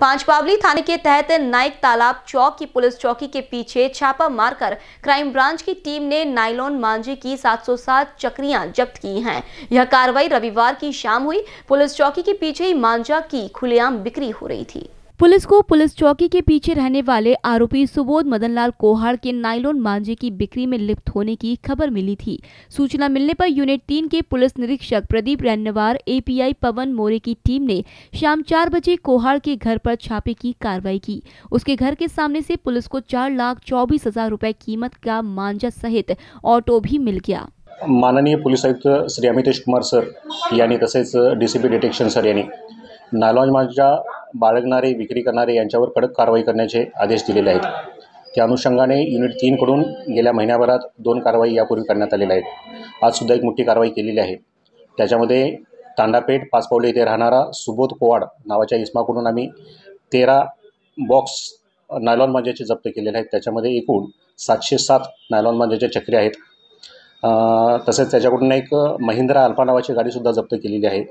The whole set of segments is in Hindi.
पांचपावली थाने के तहत नाइक तालाब चौक की पुलिस चौकी के पीछे छापा मारकर क्राइम ब्रांच की टीम ने नाइलॉन मांझे की 707 चक्रियां जब्त की हैं यह कार्रवाई रविवार की शाम हुई पुलिस चौकी के पीछे ही मांझा की खुलेआम बिक्री हो रही थी पुलिस को पुलिस चौकी के पीछे रहने वाले आरोपी सुबोध मदनलाल कोहाड़ के नाइलोन मांझे की बिक्री में लिप्त होने की खबर मिली थी सूचना मिलने पर यूनिट तीन के पुलिस निरीक्षक प्रदीप रैनवार एपीआई पवन मोरे की टीम ने शाम चार बजे कोहाड़ के घर पर छापे की कार्रवाई की उसके घर के सामने से पुलिस को चार लाख चौबीस हजार रूपए कीमत का मांझा सहित ऑटो भी मिल गया माननीय पुलिस आयुक्त श्री अमितेश कुमार सर यानी तसेच डीसीपी डिटेक्शन सर यानी नायलॉज मांझा बाळगणारे विक्री करणारे यांच्यावर कडक कारवाई करण्याचे आदेश दिलेले आहेत त्या अनुषंगाने युनिट तीनकडून गेल्या महिन्याभरात दोन कारवाई यापूर्वी करण्यात आलेल्या आहेत आजसुद्धा एक मोठी कारवाई केलेली आहे त्याच्यामध्ये तांडापेठ पाचपावले येथे राहणारा सुबोध कोवाड नावाच्या इस्माकडून आम्ही तेरा बॉक्स नायलॉन मांज्याचे जप्त केलेले आहेत त्याच्यामध्ये एकूण सातशे सात नायलॉन मांज्याच्या चक्री आहेत तसेच त्याच्याकडून एक महिंद्रा अल्फा नावाची गाडीसुद्धा जप्त केलेली आहे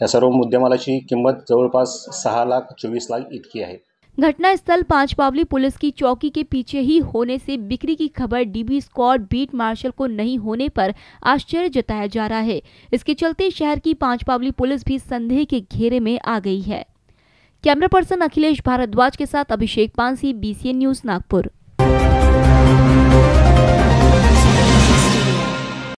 हा सर्व मुद्देमाला किंमत जवरपास सहा लाख चौबीस लाख इतकी है घटनास्थल पावली पुलिस की चौकी के पीछे ही होने से बिक्री की खबर डीबी स्क्वाड बीट मार्शल को नहीं होने पर आश्चर्य जताया जा रहा है इसके चलते शहर की पावली पुलिस भी संदेह के घेरे में आ गई है कैमरा पर्सन अखिलेश भारद्वाज के साथ अभिषेक पांसी बीसीएन न्यूज नागपुर